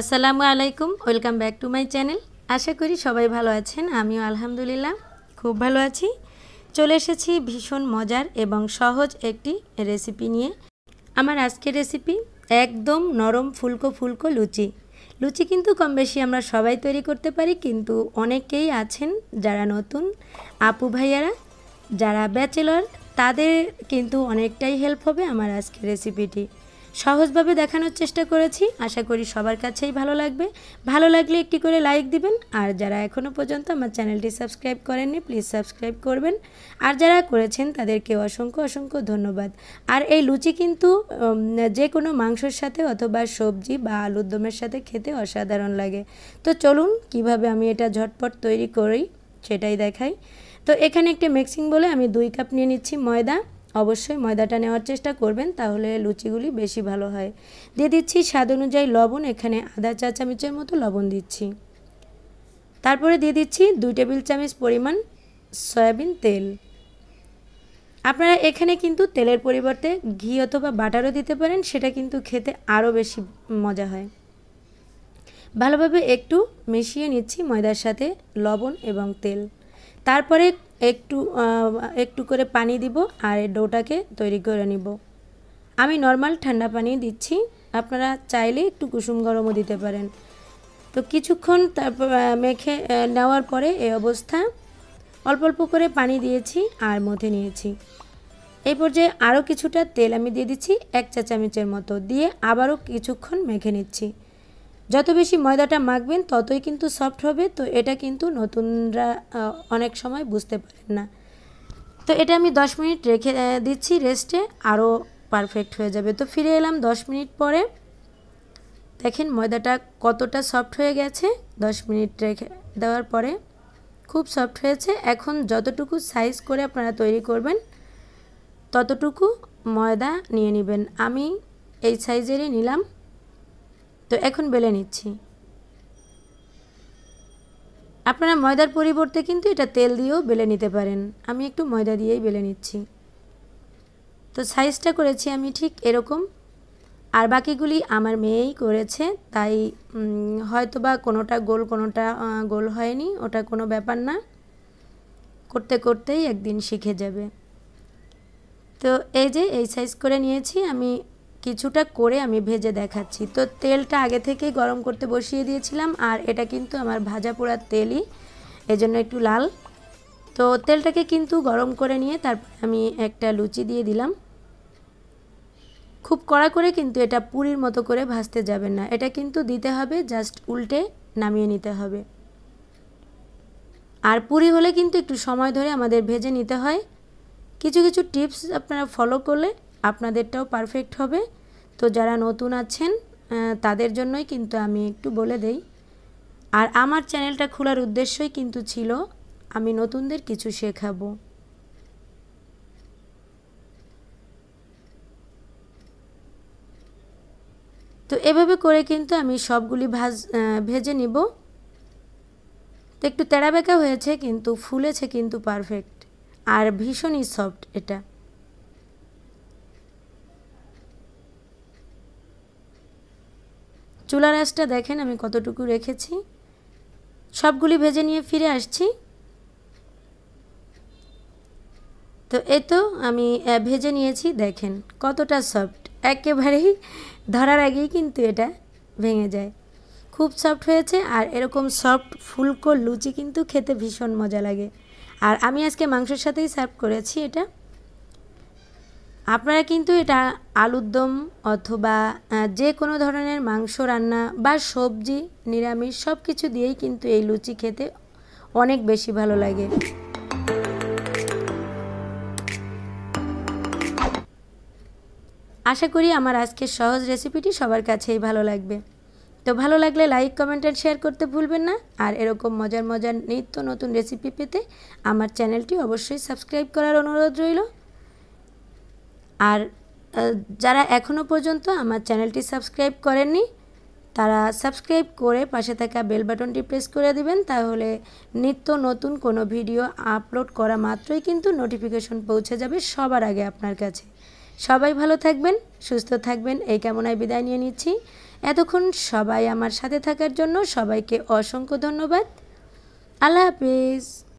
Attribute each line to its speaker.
Speaker 1: আসসালামু আলাইকুম welcome back to my channel আশা করি সবাই ভালো আছেন আমিও আলহামদুলিল্লাহ খুব ভালো আছি চলে এসেছি ভীষণ মজার এবং সহজ একটি রেসিপি নিয়ে আমার আজকের রেসিপি একদম নরম ফুলকো ফুলকো লুচি লুচি কিন্তু কম বেশি আমরা সবাই তৈরি করতে পারি কিন্তু অনেকেই আছেন যারা নতুন আপু ভাইয়ারা যারা ব্যাচেলর তাদের কিন্তু অনেকটাই হেল্প হবে আমার আজকের রেসিপিটি সহজভাবে দেখানোর চেষ্টা করেছি আশা করি সবার কাছেই ভালো লাগবে ভালো লাগলে একটি করে লাইক দিবেন আর যারা এখনও পর্যন্ত আমার চ্যানেলটি সাবস্ক্রাইব করেননি প্লিজ সাবস্ক্রাইব করবেন আর যারা করেছেন তাদেরকে অসংখ্য অসংখ্য ধন্যবাদ আর এই লুচি কিন্তু যে কোনো মাংসর সাথে অথবা সবজি বা আলুর দমের সাথে খেতে অসাধারণ লাগে তো চলুন কিভাবে আমি এটা ঝটপট তৈরি করি সেটাই দেখাই তো এখানে একটি মিক্সিং বলে আমি দুই কাপ নিয়ে নিচ্ছি ময়দা অবশ্যই ময়দাটা নেওয়ার চেষ্টা করবেন তাহলে লুচিগুলি বেশি ভালো হয় দিয়ে দিচ্ছি স্বাদ অনুযায়ী লবণ এখানে আধা চা চামচের মতো লবণ দিচ্ছি তারপরে দিয়ে দিচ্ছি দুই টেবিল চামচ পরিমাণ সয়াবিন তেল আপনারা এখানে কিন্তু তেলের পরিবর্তে ঘি অথবা বাটারও দিতে পারেন সেটা কিন্তু খেতে আরও বেশি মজা হয় ভালোভাবে একটু মিশিয়ে নিচ্ছি ময়দার সাথে লবণ এবং তেল তারপরে একটু একটু করে পানি দিব আর ডোটাকে তৈরি করে নিব আমি নর্মাল ঠান্ডা পানি দিচ্ছি আপনারা চাইলে একটু কুসুম গরমও দিতে পারেন তো কিছুক্ষণ তারপর মেখে নেওয়ার পরে এই অবস্থা অল্প অল্প করে পানি দিয়েছি আর মধ্যে নিয়েছি এই পর্যায়ে আরও কিছুটা তেল আমি দিয়ে দিচ্ছি এক চা চামচের মতো দিয়ে আবারও কিছুক্ষণ মেখে নিচ্ছি যত বেশি ময়দাটা মাখবেন ততই কিন্তু সফট হবে তো এটা কিন্তু নতুনরা অনেক সময় বুঝতে পারেন না তো এটা আমি 10 মিনিট রেখে দিচ্ছি রেস্টে আরও পারফেক্ট হয়ে যাবে তো ফিরে এলাম 10 মিনিট পরে দেখেন ময়দাটা কতটা সফট হয়ে গেছে 10 মিনিট রেখে দেওয়ার পরে খুব সফট হয়েছে এখন যতটুকু সাইজ করে আপনারা তৈরি করবেন ততটুকু ময়দা নিয়ে নেবেন আমি এই সাইজেরই নিলাম তো এখন বেলে নিচ্ছি আপনারা ময়দার পরিবর্তে কিন্তু এটা তেল দিয়েও বেলে নিতে পারেন আমি একটু ময়দা দিয়েই বেলে নিচ্ছি তো সাইজটা করেছি আমি ঠিক এরকম আর বাকিগুলি আমার মেয়েই করেছে তাই হয়তো বা কোনোটা গোল কোনোটা গোল হয়নি ওটা কোনো ব্যাপার না করতে করতেই একদিন শিখে যাবে তো এই যে এই সাইজ করে নিয়েছি আমি কিছুটা করে আমি ভেজে দেখাচ্ছি তো তেলটা আগে থেকেই গরম করতে বসিয়ে দিয়েছিলাম আর এটা কিন্তু আমার ভাজা পোড়ার তেলই এজন্য একটু লাল তো তেলটাকে কিন্তু গরম করে নিয়ে তারপর আমি একটা লুচি দিয়ে দিলাম খুব কড়া করে কিন্তু এটা পুরীর মতো করে ভাজতে যাবেন না এটা কিন্তু দিতে হবে জাস্ট উল্টে নামিয়ে নিতে হবে আর পুরি হলে কিন্তু একটু সময় ধরে আমাদের ভেজে নিতে হয় কিছু কিছু টিপস আপনারা ফলো করলে আপনাদেরটাও পারফেক্ট হবে তো যারা নতুন আছেন তাদের জন্যই কিন্তু আমি একটু বলে দেই আর আমার চ্যানেলটা খোলার উদ্দেশ্যই কিন্তু ছিল আমি নতুনদের কিছু শেখাবো তো এভাবে করে কিন্তু আমি সবগুলি ভাজ ভেজে নিব তো একটু তেড়াবেকা বেঁকা হয়েছে কিন্তু ফুলেছে কিন্তু পারফেক্ট আর ভীষণই সফট এটা চুলার আঁচটা দেখেন আমি কতটুকু রেখেছি সবগুলি ভেজে নিয়ে ফিরে আসছি তো এ তো আমি ভেজে নিয়েছি দেখেন কতটা সফট একেবারেই ধরার আগেই কিন্তু এটা ভেঙে যায় খুব সফট হয়েছে আর এরকম সফট ফুলকো লুচি কিন্তু খেতে ভীষণ মজা লাগে আর আমি আজকে মাংসের সাথেই সার্ভ করেছি এটা আপনারা কিন্তু এটা আলুর দম অথবা যে কোনো ধরনের মাংস রান্না বা সবজি নিরামিষ সব কিছু দিয়েই কিন্তু এই লুচি খেতে অনেক বেশি ভালো লাগে আশা করি আমার আজকের সহজ রেসিপিটি সবার কাছেই ভালো লাগবে তো ভালো লাগলে লাইক কমেন্ট অ্যান্ড শেয়ার করতে ভুলবেন না আর এরকম মজার মজার নিত্য নতুন রেসিপি পেতে আমার চ্যানেলটি অবশ্যই সাবস্ক্রাইব করার অনুরোধ রইল আর যারা এখনও পর্যন্ত আমার চ্যানেলটি সাবস্ক্রাইব করেননি তারা সাবস্ক্রাইব করে পাশে থাকা বেল বাটনটি প্রেস করে দিবেন তাহলে নিত্য নতুন কোনো ভিডিও আপলোড করা মাত্রই কিন্তু নোটিফিকেশন পৌঁছে যাবে সবার আগে আপনার কাছে সবাই ভালো থাকবেন সুস্থ থাকবেন এই কামনায় বিদায় নিয়ে নিচ্ছি এতক্ষণ সবাই আমার সাথে থাকার জন্য সবাইকে অসংখ্য ধন্যবাদ আল্লাহ হাফিজ